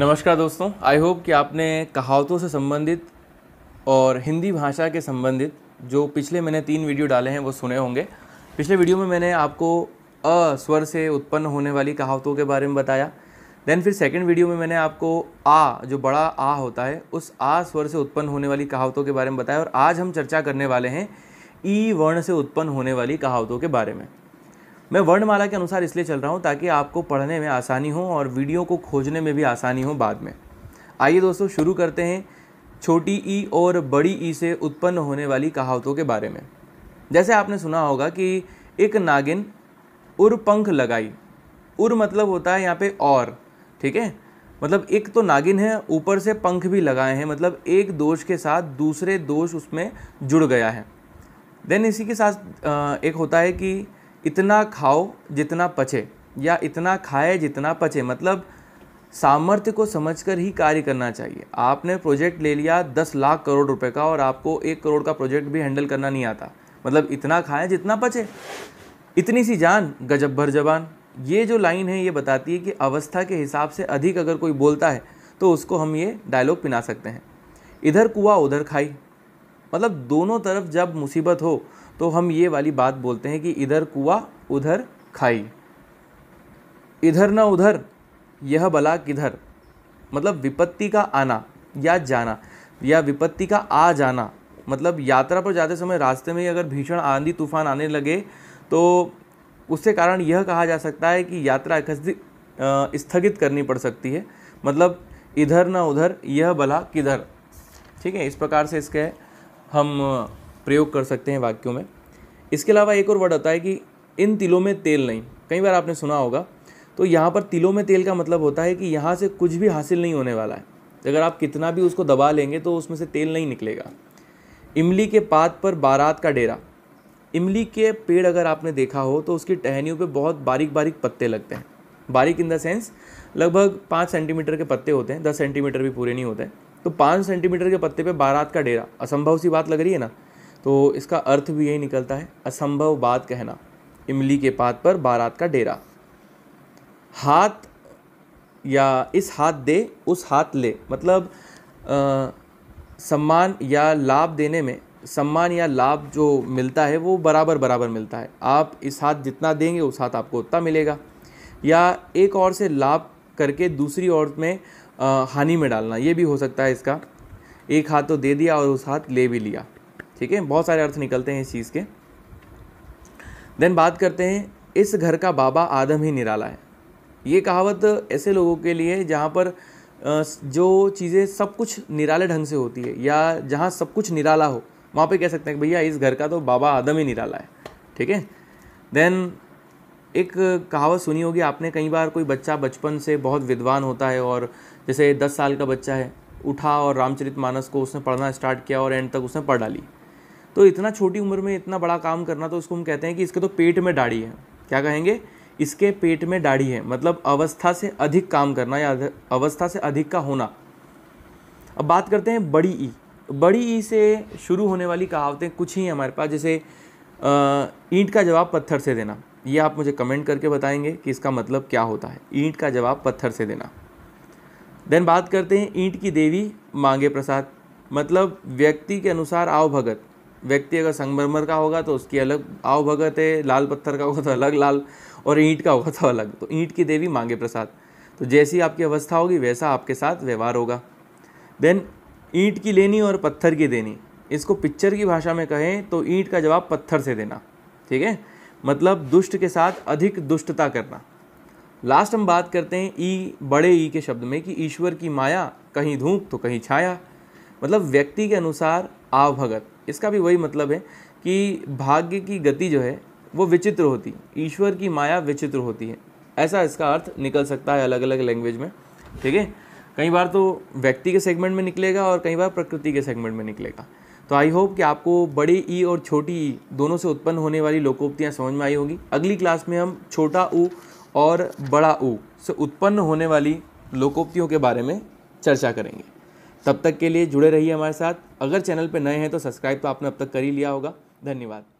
नमस्कार दोस्तों I hope कि आपने कहावतों से संबंधित और हिंदी भाषा के संबंधित जो पिछले मैंने तीन वीडियो डाले हैं वो सुने होंगे पिछले वीडियो में मैंने आपको अ स्वर से उत्पन्न होने वाली कहावतों के बारे में बताया देन फिर सेकंड वीडियो में मैंने आपको आ जो बड़ा आ होता है उस आ स्वर से उत्पन्न होने वाली कहावतों के बारे में बताया और आज हम चर्चा करने वाले हैं ई वर्ण से उत्पन्न होने वाली कहावतों के बारे में मैं वर्णमाला के अनुसार इसलिए चल रहा हूँ ताकि आपको पढ़ने में आसानी हो और वीडियो को खोजने में भी आसानी हो बाद में आइए दोस्तों शुरू करते हैं छोटी ई और बड़ी ई से उत्पन्न होने वाली कहावतों के बारे में जैसे आपने सुना होगा कि एक नागिन उर पंख लगाई उर मतलब होता है यहाँ पे और ठीक है मतलब एक तो नागिन है ऊपर से पंख भी लगाए हैं मतलब एक दोष के साथ दूसरे दोष उसमें जुड़ गया है देन इसी के साथ एक होता है कि इतना खाओ जितना पचे या इतना खाए जितना पचे मतलब सामर्थ्य को समझकर ही कार्य करना चाहिए आपने प्रोजेक्ट ले लिया दस लाख करोड़ रुपए का और आपको एक करोड़ का प्रोजेक्ट भी हैंडल करना नहीं आता मतलब इतना खाए जितना पचे इतनी सी जान गजब भर जबान ये जो लाइन है ये बताती है कि अवस्था के हिसाब से अधिक अगर कोई बोलता है तो उसको हम ये डायलॉग पिना सकते हैं इधर कुआ उधर खाई मतलब दोनों तरफ जब मुसीबत हो तो हम ये वाली बात बोलते हैं कि इधर कुआ उधर खाई इधर ना उधर यह बला किधर मतलब विपत्ति का आना या जाना या विपत्ति का आ जाना मतलब यात्रा पर जाते समय रास्ते में अगर भीषण आंधी तूफान आने लगे तो उससे कारण यह कहा जा सकता है कि यात्रा स्थगित करनी पड़ सकती है मतलब इधर ना उधर यह भला किधर ठीक है इस प्रकार से इसके हम प्रयोग कर सकते हैं वाक्यों में इसके अलावा एक और वर्ड होता है कि इन तिलों में तेल नहीं कई बार आपने सुना होगा तो यहाँ पर तिलों में तेल का मतलब होता है कि यहाँ से कुछ भी हासिल नहीं होने वाला है अगर आप कितना भी उसको दबा लेंगे तो उसमें से तेल नहीं निकलेगा इमली के पात पर बारात का डेरा इमली के पेड़ अगर आपने देखा हो तो उसकी टहनियों पे बहुत बारीक बारीक पत्ते लगते हैं बारीक इन द सेंस लगभग पाँच सेंटीमीटर के पत्ते होते हैं दस सेंटीमीटर भी पूरे नहीं होते तो पाँच सेंटीमीटर के पत्ते पे बारात का डेरा असंभव सी बात लग रही है ना तो इसका अर्थ भी यही निकलता है असंभव बात कहना इमली के पात पर बारात का डेरा हाथ या इस हाथ दे उस हाथ ले मतलब आ, सम्मान या लाभ देने में सम्मान या लाभ जो मिलता है वो बराबर बराबर मिलता है आप इस हाथ जितना देंगे उस हाथ आपको उतना मिलेगा या एक और से लाभ करके दूसरी ओर में हानि में डालना ये भी हो सकता है इसका एक हाथ तो दे दिया और उस हाथ ले भी लिया ठीक है बहुत सारे अर्थ निकलते हैं इस चीज़ के देन बात करते हैं इस घर का बाबा आदम ही निराला है ये कहावत ऐसे लोगों के लिए जहाँ पर जो चीज़ें सब कुछ निराले ढंग से होती है या जहाँ सब कुछ निराला हो वहाँ पे कह सकते हैं कि भैया इस घर का तो बाबा आदम ही निराला है ठीक है देन एक कहावत सुनी होगी आपने कई बार कोई बच्चा बचपन से बहुत विद्वान होता है और जैसे दस साल का बच्चा है उठा और रामचरित मानस को उसने पढ़ना स्टार्ट किया और एंड तक उसने पढ़ डाली तो इतना छोटी उम्र में इतना बड़ा काम करना तो उसको हम कहते हैं कि इसके तो पेट में दाढ़ी है क्या कहेंगे इसके पेट में दाढ़ी है मतलब अवस्था से अधिक काम करना या अवस्था से अधिक का होना अब बात करते हैं बड़ी ई बड़ी ई से शुरू होने वाली कहावतें कुछ ही हमारे पास जैसे ईंट का जवाब पत्थर से देना ये आप मुझे कमेंट करके बताएंगे कि इसका मतलब क्या होता है ईंट का जवाब पत्थर से देना देन बात करते हैं ईंट की देवी मांगे प्रसाद मतलब व्यक्ति के अनुसार आव भगत व्यक्ति अगर संगमरमर का होगा तो उसकी अलग आव भगत है लाल पत्थर का होगा तो अलग लाल और ईंट का होगा तो अलग तो ईंट की देवी मांगे प्रसाद तो जैसी आपकी अवस्था होगी वैसा आपके साथ व्यवहार होगा देन ईंट की लेनी और पत्थर की देनी इसको पिक्चर की भाषा में कहें तो ईंट का जवाब पत्थर से देना ठीक है मतलब दुष्ट के साथ अधिक दुष्टता करना लास्ट हम बात करते हैं ई बड़े ई के शब्द में कि ईश्वर की माया कहीं धूप तो कहीं छाया मतलब व्यक्ति के अनुसार आवभगत इसका भी वही मतलब है कि भाग्य की गति जो है वो विचित्र होती ईश्वर की माया विचित्र होती है ऐसा इसका अर्थ निकल सकता है अलग अलग लैंग्वेज में ठीक है कई बार तो व्यक्ति के सेगमेंट में निकलेगा और कई बार प्रकृति के सेगमेंट में निकलेगा तो आई होप कि आपको बड़े ई और छोटी ई दोनों से उत्पन्न होने वाली लोकोक्तियाँ समझ में आई होगी अगली क्लास में हम छोटा ऊ और बड़ा ऊ से उत्पन्न होने वाली लोकोक्तियों के बारे में चर्चा करेंगे तब तक के लिए जुड़े रहिए हमारे साथ अगर चैनल पर नए हैं तो सब्सक्राइब तो आपने अब तक कर ही लिया होगा धन्यवाद